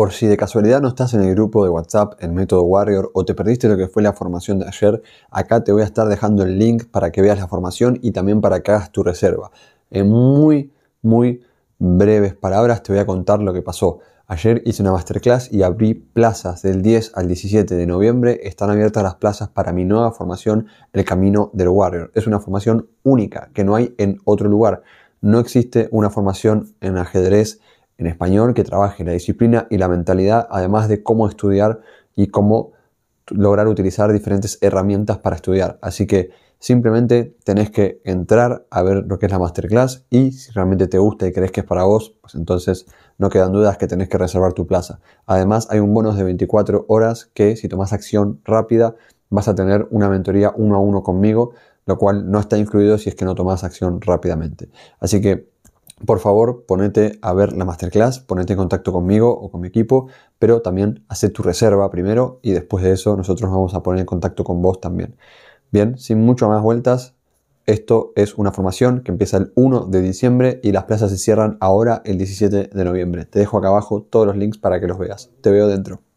Por si de casualidad no estás en el grupo de WhatsApp en Método Warrior o te perdiste lo que fue la formación de ayer, acá te voy a estar dejando el link para que veas la formación y también para que hagas tu reserva. En muy, muy breves palabras te voy a contar lo que pasó. Ayer hice una masterclass y abrí plazas del 10 al 17 de noviembre. Están abiertas las plazas para mi nueva formación, El Camino del Warrior. Es una formación única que no hay en otro lugar. No existe una formación en ajedrez en español que trabaje la disciplina y la mentalidad, además de cómo estudiar y cómo lograr utilizar diferentes herramientas para estudiar. Así que simplemente tenés que entrar a ver lo que es la masterclass y si realmente te gusta y crees que es para vos, pues entonces no quedan dudas que tenés que reservar tu plaza. Además hay un bonus de 24 horas que si tomás acción rápida vas a tener una mentoría uno a uno conmigo, lo cual no está incluido si es que no tomás acción rápidamente. Así que por favor, ponete a ver la masterclass, ponete en contacto conmigo o con mi equipo, pero también haz tu reserva primero y después de eso nosotros vamos a poner en contacto con vos también. Bien, sin mucho más vueltas, esto es una formación que empieza el 1 de diciembre y las plazas se cierran ahora el 17 de noviembre. Te dejo acá abajo todos los links para que los veas. Te veo dentro.